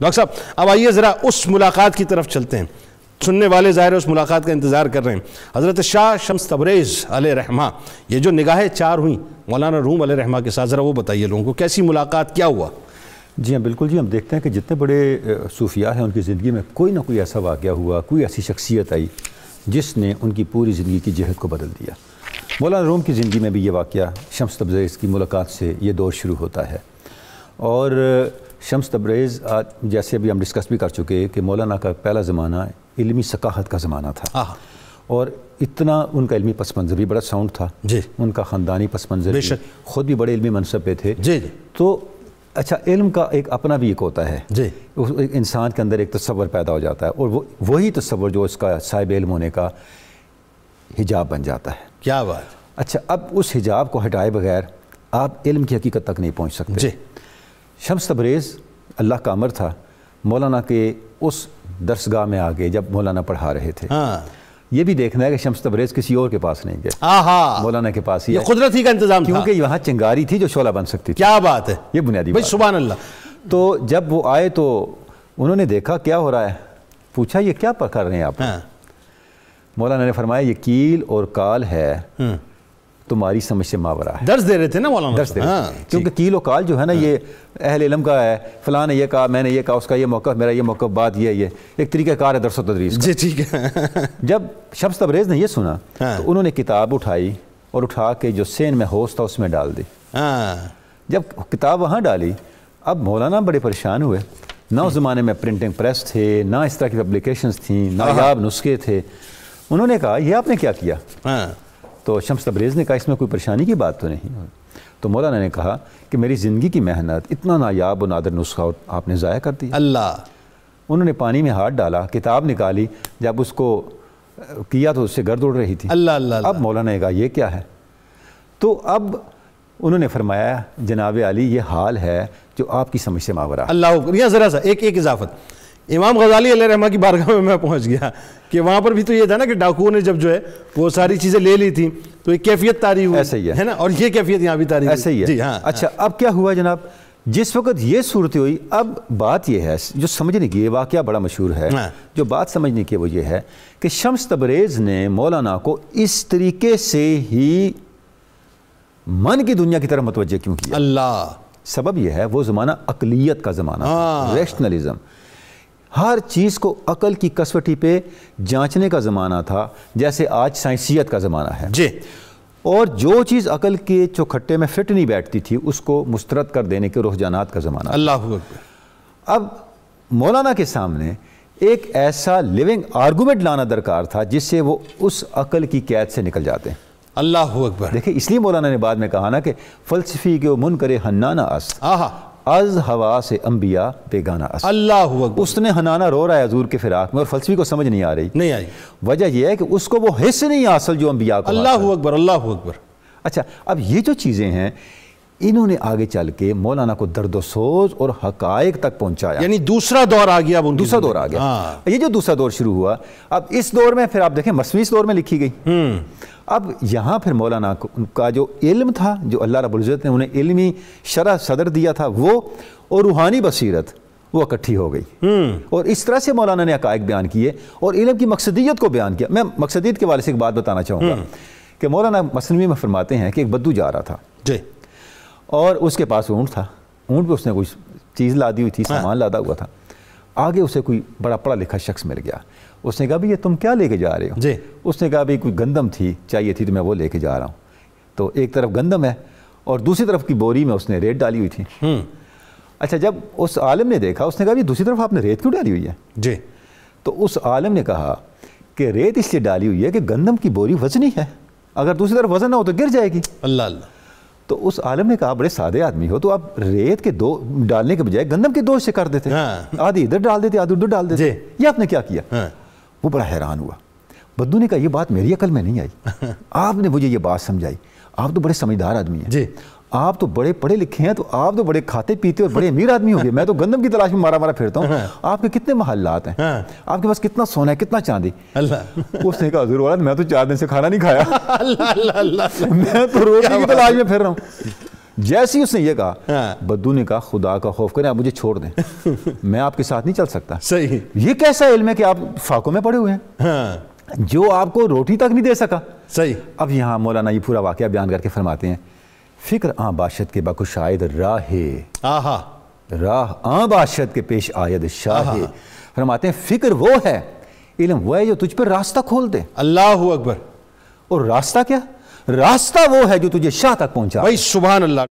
Doctor साहब अब आइए ज़रा उस मुलाकात की तरफ चलते हैं सुनने वाले ज़ाहिर उस मुलाकात का इंतज़ार कर रहे हैं हज़रत शाह शम्स तबरेज़ रहमा ये जो निगाहें चार हुई मौलाना रूम रहमा के साथ ज़रा वो बताइए लोगों को कैसी मुलाकात क्या हुआ जी हाँ बिल्कुल जी हम देखते हैं कि जितने बड़े सूफिया हैं उनकी ज़िंदगी में कोई ना कोई ऐसा वाक़ हुआ कोई ऐसी शख्सियत आई जिसने उनकी पूरी ज़िंदगी की जहद को बदल दिया मौलाना रूम की ज़िंदगी में भी ये वाक़ शम्स तबरेज़ की मुलाकात से ये दौर शुरू होता है और शम्स तब्रेज़ जैसे अभी हम डिस्कस भी कर चुके कि मौलाना का पहला ज़माना इलमी सकाहत का ज़माना था और इतना उनका इलमी पस मंज़र भी बड़ा साउंड था जी उनका ख़ानदानी पस मंज़र ख़ुद भी बड़े इलमी मनसब पे थे जी जी तो अच्छा इल्म का एक अपना भी एक होता है जी उस इंसान के अंदर एक तस्वर पैदा हो जाता है और वो वही तस्वर जो उसका साहिब इल्म होने का हिजाब बन जाता है क्या बात अच्छा अब उस हिजाब को हटाए बगैर आप इल्म की हकीकत तक नहीं पहुँच सकते जी शम्स तबरेज़ अल्लाह का अमर था मौलाना के उस दरसगाह में आ गए जब मौलाना पढ़ा रहे थे हाँ। ये भी देखना है कि शम्स तबरेज किसी और के पास नहीं गए मौलाना के पास ही कुदरत ही का इंतजाम क्योंकि यहाँ चिंगारी थी जो शोला बन सकती थी क्या बात है ये बुनियादी भाई सुबह अल्लाह तो जब वो आए तो उन्होंने देखा क्या हो रहा है पूछा ये क्या कर रहे हैं आप हाँ। मौलाना ने फरमाया ये कील और काल है हम्म। तुम्हारी समझ से मावरा है दर्ज दे रहे थे ना मौलाना दर्ज दे रहे हाँ, क्योंकि कील वाल जो है ना हाँ। ये अहल इलम का है फलां ने ये कहा मैंने ये कहा उसका ये मौका मेरा ये मौका बात ये ये एक तरीक़ाकार है दरसो तदरीस जी ठीक है जब शब्स तबरेज़ ने यह सुना हाँ। तो उन्होंने किताब उठाई और उठा के जो सेन में होश था उसमें डाल दी जब किताब वहाँ डाली अब मौलाना बड़े परेशान हुए ना उस ज़माने में प्रिंटिंग प्रेस थे ना इस तरह की पब्लिकेशन थी नायाब नुस्खे थे उन्होंने कहा यह आपने क्या किया तो शम्स तब्रेज़ ने कहा इसमें कोई परेशानी की बात तो नहीं तो मौलाना ने कहा कि मेरी ज़िंदगी की मेहनत इतना नायाब और नादर नुस्खा आपने ज़ाया कर दिया अल्लाह उन्होंने पानी में हाथ डाला किताब निकाली जब उसको किया तो उससे गर्द उड़ रही थी अल्लाह अल्लाह अब मौलाना ने कहा यह क्या है तो अब उन्होंने फरमाया जनाब अली ये हाल है जो आपकी समझ से मावरा अल्लाह ज़रा सा एक एक इजाफत इमाम गजाली रहमा की बारगाह में मैं पहुंच गया कि वहाँ पर भी तो ये था ना कि डाकुओं ने जब जो है वो सारी चीज़ें ले ली थी तो एक कैफियत तारी हुई ऐसा ही है, है ना और ये कैफियत यहाँ भी तारी ऐसा ही है जी हाँ अच्छा हाँ। अब क्या हुआ जनाब जिस वक्त ये सूरत हुई अब बात यह है जो समझने की ये वाक़ बड़ा मशहूर है हाँ। जो बात समझने की वो ये है कि शम्स तबरेज़ ने मौलाना को इस तरीके से ही मन की दुनिया की तरफ मतवजह क्यों किया अल्लाह सबब यह है वो ज़माना अकलीत का ज़माना रैशनलिज़म हर चीज़ को अकल की कसवटी पे जांचने का ज़माना था जैसे आज साइंसियत का ज़माना है जी और जो चीज़ अकल के चौखट्टे में फिट नहीं बैठती थी उसको मुस्तरद कर देने के रुझाना का ज़माना अल्लाह अब मौलाना के सामने एक ऐसा लिविंग आर्गूमेंट लाना दरकार था जिससे वो उस अकल की कैद से निकल जाते हैं अल्लाह अकबर देखिए इसलिए मौलाना ने बाद में कहा ना कि फलसफी के वो करे हन्नाना अस आहा अज हवा से अम्बिया बेगाना अल्लाह उसने हनाना रो रहा है हजूर के फिराक में और फलसफी को समझ नहीं आ रही नहीं आई वजह यह है कि उसको वो हिस्स नहीं हासिल जो अम्बिया को अल्लाह अकबर अल्लाह अकबर अच्छा अब ये जो चीज़ें हैं इन्होंने आगे चल के मौलाना को दर्द सोज और हकायक तक पहुंचाया यानी दूसरा दौर आ गया दूसरा दौर आ गया हाँ। ये जो दूसरा दौर शुरू हुआ अब इस दौर में फिर आप देखें इस दौर में लिखी गई हम्म। अब यहाँ फिर मौलाना उनका जो इल्म था जो अल्लाह रबुलजत ने उन्हें इल्मी शरा सदर दिया था वो और रूहानी बसीरत वो इकट्ठी हो गई हम्म। और इस तरह से मौलाना ने हकायक बयान किए और इलम की मकसदियत को बयान किया मैं मकसदियत के वाले से एक बात बताना चाहूँगा हम्म। कि मौलाना मसनवी में फरमाते हैं कि एक बद्दू जा रहा था जी और उसके पास ऊँट था ऊँट पर उसने कुछ चीज़ लादी हुई थी हाँ। सामान लादा हुआ था आगे उसे कोई बड़ा पढ़ा लिखा शख्स मिल गया उसने कहा भैया ये तुम क्या लेके जा रहे हो जी उसने कहा भाई कोई गंदम थी चाहिए थी तो मैं वो लेके जा रहा हूँ तो एक तरफ गंदम है और दूसरी तरफ की बोरी में उसने रेत डाली हुई थी हम्म। अच्छा जब उस आलम ने देखा उसने कहा भी दूसरी तरफ आपने रेत क्यों डाली हुई है जी तो उस आलम ने कहा कि रेत इसलिए डाली हुई है कि गंदम की बोरी वजनी है अगर दूसरी तरफ वजन ना हो तो गिर जाएगी अल्लाह अल्लाह तो उस आलम ने कहा बड़े सादे आदमी हो तो आप रेत के दो डालने के बजाय गंदम के दो से कर देते हाँ। आधी इधर डाल देते आधी उधर डाल देते ये आपने क्या किया हाँ। वो बड़ा हैरान हुआ बद्दू ने कहा यह बात मेरी अकल में नहीं आई आपने मुझे ये बात समझाई आप तो बड़े समझदार आदमी हैं जी आप तो बड़े पढ़े लिखे हैं तो आप तो बड़े खाते पीते और बड़े अमीर आदमी होंगे मैं तो गंदम की तलाश में मारा मारा फिरता हूँ हाँ। आपके कितने महल्लात हैं हाँ। आपके पास कितना सोना है कितना चांदी उसने कहा हजूर वाला मैं तो चार दिन से खाना नहीं खाया मैं तो रोटी की तलाश में फिर रहा हूँ जैसे ही उसने ये कहा हाँ। बद्दू ने कहा खुदा का खौफ करें आप मुझे छोड़ दें मैं आपके साथ नहीं चल सकता सही ये कैसा इल्म है कि आप फाकों में पड़े हुए हैं हाँ। जो आपको रोटी तक नहीं दे सका सही अब यहाँ मौलाना ये पूरा वाक्य बयान करके फरमाते हैं फिक्र आ बाशत के बाकुश आयद राह आहा राह आ बाशत के पेश आयद शाह फरमाते हैं फिक्र वो है इलम वो है जो तुझ पर रास्ता खोल दे अल्लाह अकबर और रास्ता क्या रास्ता वो है जो तुझे शाह तक पहुंचा भाई सुबह अल्लाह